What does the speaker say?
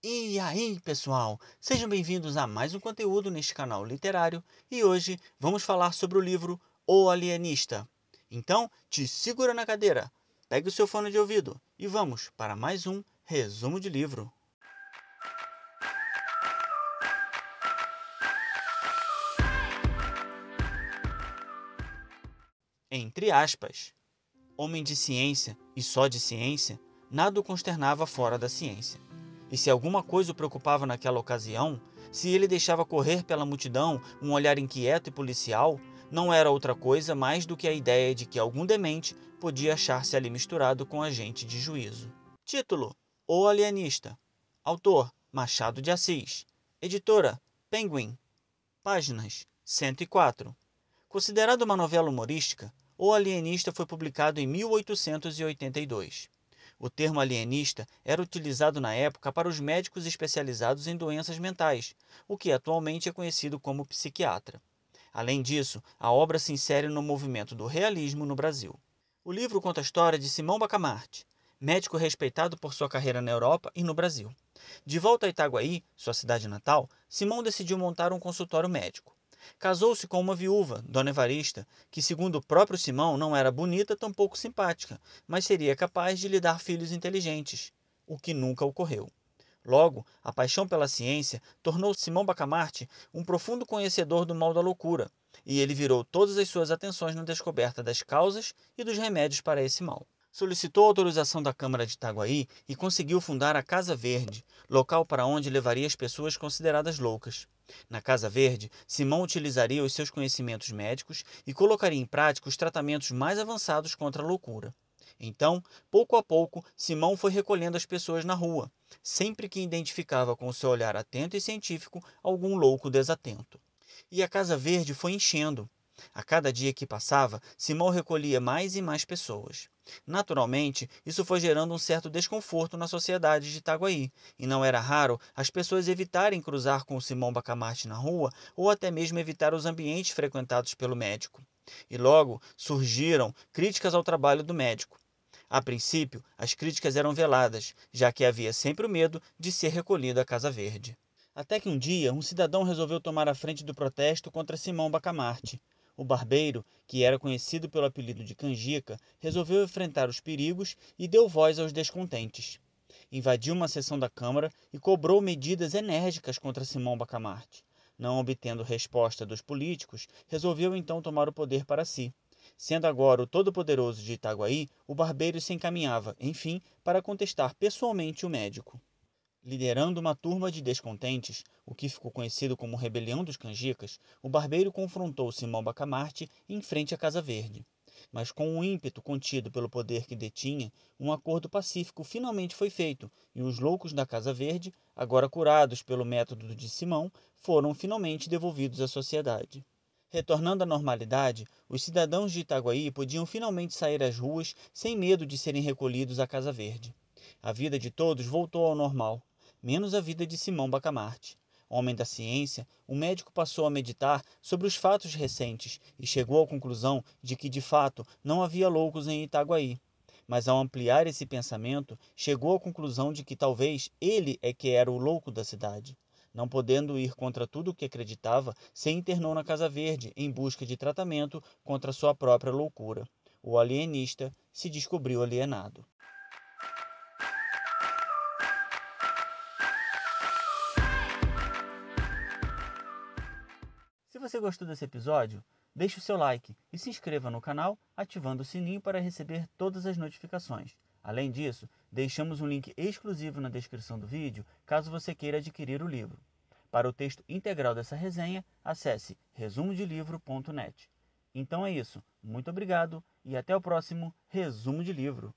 E aí, pessoal? Sejam bem-vindos a mais um conteúdo neste canal literário e hoje vamos falar sobre o livro O Alienista. Então, te segura na cadeira, pegue o seu fone de ouvido e vamos para mais um resumo de livro. Entre aspas, homem de ciência e só de ciência, nada o consternava fora da ciência e se alguma coisa o preocupava naquela ocasião, se ele deixava correr pela multidão um olhar inquieto e policial, não era outra coisa mais do que a ideia de que algum demente podia achar-se ali misturado com a gente de juízo. Título: O Alienista. Autor: Machado de Assis. Editora: Penguin. Páginas 104. Considerado uma novela humorística, O Alienista foi publicado em 1882. O termo alienista era utilizado na época para os médicos especializados em doenças mentais, o que atualmente é conhecido como psiquiatra. Além disso, a obra se insere no movimento do realismo no Brasil. O livro conta a história de Simão Bacamarte, médico respeitado por sua carreira na Europa e no Brasil. De volta a Itaguaí, sua cidade natal, Simão decidiu montar um consultório médico. Casou-se com uma viúva, Dona Evarista, que, segundo o próprio Simão, não era bonita, tampouco simpática, mas seria capaz de lhe dar filhos inteligentes, o que nunca ocorreu. Logo, a paixão pela ciência tornou Simão Bacamarte um profundo conhecedor do mal da loucura, e ele virou todas as suas atenções na descoberta das causas e dos remédios para esse mal solicitou autorização da Câmara de Itaguaí e conseguiu fundar a Casa Verde, local para onde levaria as pessoas consideradas loucas. Na Casa Verde, Simão utilizaria os seus conhecimentos médicos e colocaria em prática os tratamentos mais avançados contra a loucura. Então, pouco a pouco, Simão foi recolhendo as pessoas na rua, sempre que identificava com seu olhar atento e científico algum louco desatento. E a Casa Verde foi enchendo. A cada dia que passava, Simão recolhia mais e mais pessoas. Naturalmente, isso foi gerando um certo desconforto na sociedade de Itaguaí, e não era raro as pessoas evitarem cruzar com o Simão Bacamarte na rua ou até mesmo evitar os ambientes frequentados pelo médico. E logo surgiram críticas ao trabalho do médico. A princípio, as críticas eram veladas, já que havia sempre o medo de ser recolhido à Casa Verde. Até que um dia, um cidadão resolveu tomar a frente do protesto contra Simão Bacamarte. O barbeiro, que era conhecido pelo apelido de Canjica, resolveu enfrentar os perigos e deu voz aos descontentes. Invadiu uma sessão da Câmara e cobrou medidas enérgicas contra Simão Bacamarte. Não obtendo resposta dos políticos, resolveu então tomar o poder para si. Sendo agora o todo-poderoso de Itaguaí, o barbeiro se encaminhava, enfim, para contestar pessoalmente o médico. Liderando uma turma de descontentes, o que ficou conhecido como Rebelião dos Canjicas, o barbeiro confrontou Simão Bacamarte em frente à Casa Verde. Mas com o ímpeto contido pelo poder que detinha, um acordo pacífico finalmente foi feito e os loucos da Casa Verde, agora curados pelo método de Simão, foram finalmente devolvidos à sociedade. Retornando à normalidade, os cidadãos de Itaguaí podiam finalmente sair às ruas sem medo de serem recolhidos à Casa Verde. A vida de todos voltou ao normal menos a vida de Simão Bacamarte. Homem da ciência, o médico passou a meditar sobre os fatos recentes e chegou à conclusão de que, de fato, não havia loucos em Itaguaí. Mas, ao ampliar esse pensamento, chegou à conclusão de que talvez ele é que era o louco da cidade. Não podendo ir contra tudo o que acreditava, se internou na Casa Verde em busca de tratamento contra sua própria loucura. O alienista se descobriu alienado. Se você gostou desse episódio, deixe o seu like e se inscreva no canal ativando o sininho para receber todas as notificações. Além disso, deixamos um link exclusivo na descrição do vídeo caso você queira adquirir o livro. Para o texto integral dessa resenha, acesse resumodelivro.net. Então é isso, muito obrigado e até o próximo Resumo de Livro.